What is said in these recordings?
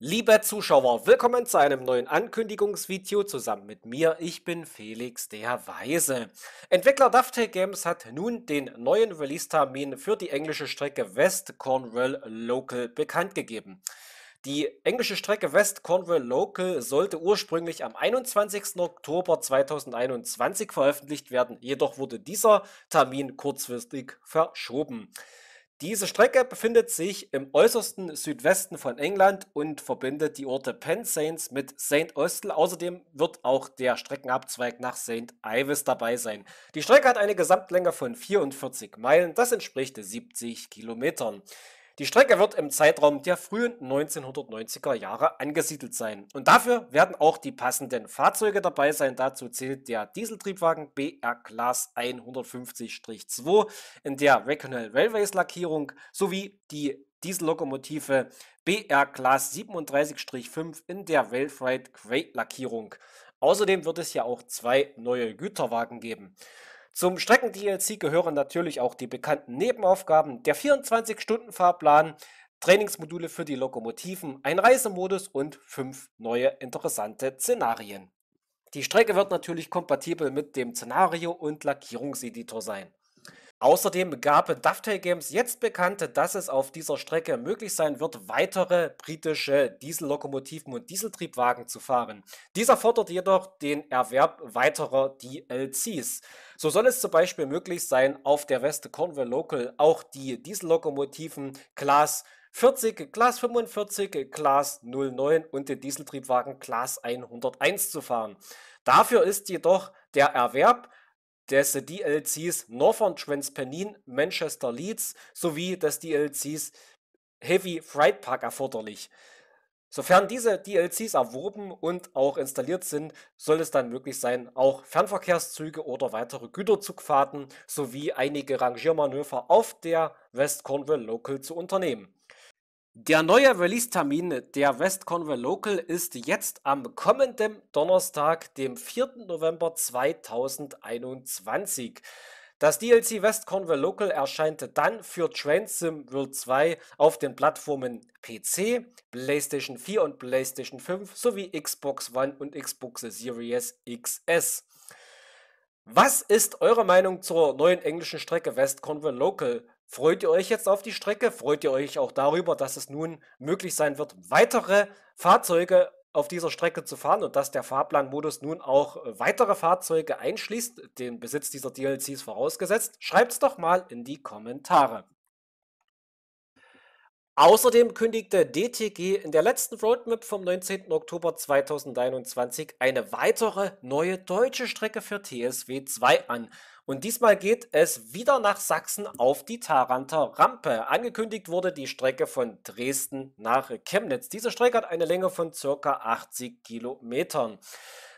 Liebe Zuschauer, willkommen zu einem neuen Ankündigungsvideo zusammen mit mir. Ich bin Felix der Weise. Entwickler Dovetail Games hat nun den neuen Release-Termin für die englische Strecke West Cornwall Local bekannt gegeben. Die englische Strecke West Cornwall Local sollte ursprünglich am 21. Oktober 2021 veröffentlicht werden, jedoch wurde dieser Termin kurzfristig verschoben. Diese Strecke befindet sich im äußersten Südwesten von England und verbindet die Orte Penzance mit St. Austell. Außerdem wird auch der Streckenabzweig nach St. Ives dabei sein. Die Strecke hat eine Gesamtlänge von 44 Meilen, das entspricht 70 Kilometern. Die Strecke wird im Zeitraum der frühen 1990er Jahre angesiedelt sein. Und dafür werden auch die passenden Fahrzeuge dabei sein. Dazu zählt der Dieseltriebwagen BR Class 150-2 in der Regional Railways Lackierung sowie die Diesellokomotive BR Class 37-5 in der Railfreight Grey Lackierung. Außerdem wird es ja auch zwei neue Güterwagen geben. Zum Strecken-DLC gehören natürlich auch die bekannten Nebenaufgaben, der 24-Stunden-Fahrplan, Trainingsmodule für die Lokomotiven, ein Reisemodus und fünf neue interessante Szenarien. Die Strecke wird natürlich kompatibel mit dem Szenario- und Lackierungseditor sein. Außerdem gab Dovetail Games jetzt bekannt, dass es auf dieser Strecke möglich sein wird, weitere britische Diesellokomotiven und Dieseltriebwagen zu fahren. Dieser fordert jedoch den Erwerb weiterer DLCs. So soll es zum Beispiel möglich sein, auf der West Cornwall Local auch die Diesellokomotiven Class 40, Class 45, Class 09 und den Dieseltriebwagen Class 101 zu fahren. Dafür ist jedoch der Erwerb des DLCs Northern Transpennine Manchester Leeds sowie des DLCs Heavy Freight Park erforderlich. Sofern diese DLCs erworben und auch installiert sind, soll es dann möglich sein, auch Fernverkehrszüge oder weitere Güterzugfahrten sowie einige Rangiermanöver auf der West Cornwall Local zu unternehmen. Der neue Release-Termin der West Conway Local ist jetzt am kommenden Donnerstag, dem 4. November 2021. Das DLC West Conway Local erscheint dann für Transim World 2 auf den Plattformen PC, PlayStation 4 und PlayStation 5 sowie Xbox One und Xbox Series XS. Was ist eure Meinung zur neuen englischen Strecke West Conway Local? Freut ihr euch jetzt auf die Strecke? Freut ihr euch auch darüber, dass es nun möglich sein wird, weitere Fahrzeuge auf dieser Strecke zu fahren und dass der Fahrplanmodus nun auch äh, weitere Fahrzeuge einschließt, den Besitz dieser DLCs vorausgesetzt? Schreibt es doch mal in die Kommentare. Außerdem kündigte DTG in der letzten Roadmap vom 19. Oktober 2021 eine weitere neue deutsche Strecke für TSW 2 an. Und diesmal geht es wieder nach Sachsen auf die Taranter Rampe. Angekündigt wurde die Strecke von Dresden nach Chemnitz. Diese Strecke hat eine Länge von circa 80 Kilometern.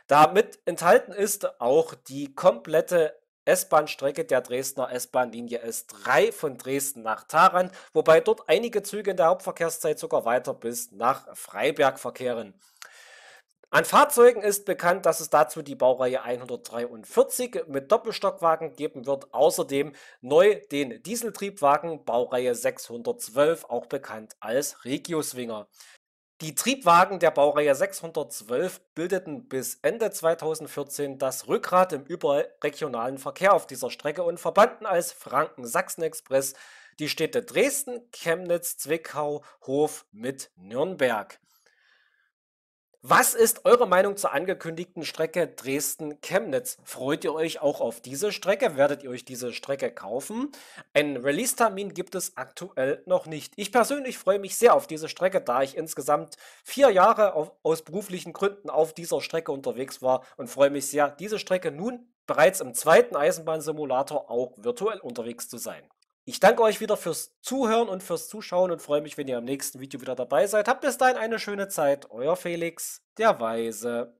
Damit enthalten ist auch die komplette S-Bahn-Strecke der Dresdner S-Bahn-Linie S3 von Dresden nach Tarant, wobei dort einige Züge in der Hauptverkehrszeit sogar weiter bis nach Freiberg verkehren. An Fahrzeugen ist bekannt, dass es dazu die Baureihe 143 mit Doppelstockwagen geben wird. Außerdem neu den Dieseltriebwagen Baureihe 612, auch bekannt als Regioswinger. Die Triebwagen der Baureihe 612 bildeten bis Ende 2014 das Rückgrat im überregionalen Verkehr auf dieser Strecke und verbanden als Franken-Sachsen-Express die Städte Dresden, Chemnitz, Zwickau, Hof mit Nürnberg. Was ist eure Meinung zur angekündigten Strecke Dresden-Chemnitz? Freut ihr euch auch auf diese Strecke? Werdet ihr euch diese Strecke kaufen? Einen Release-Termin gibt es aktuell noch nicht. Ich persönlich freue mich sehr auf diese Strecke, da ich insgesamt vier Jahre auf, aus beruflichen Gründen auf dieser Strecke unterwegs war und freue mich sehr, diese Strecke nun bereits im zweiten Eisenbahnsimulator auch virtuell unterwegs zu sein. Ich danke euch wieder fürs Zuhören und fürs Zuschauen und freue mich, wenn ihr im nächsten Video wieder dabei seid. Habt bis dahin eine schöne Zeit. Euer Felix, der Weise.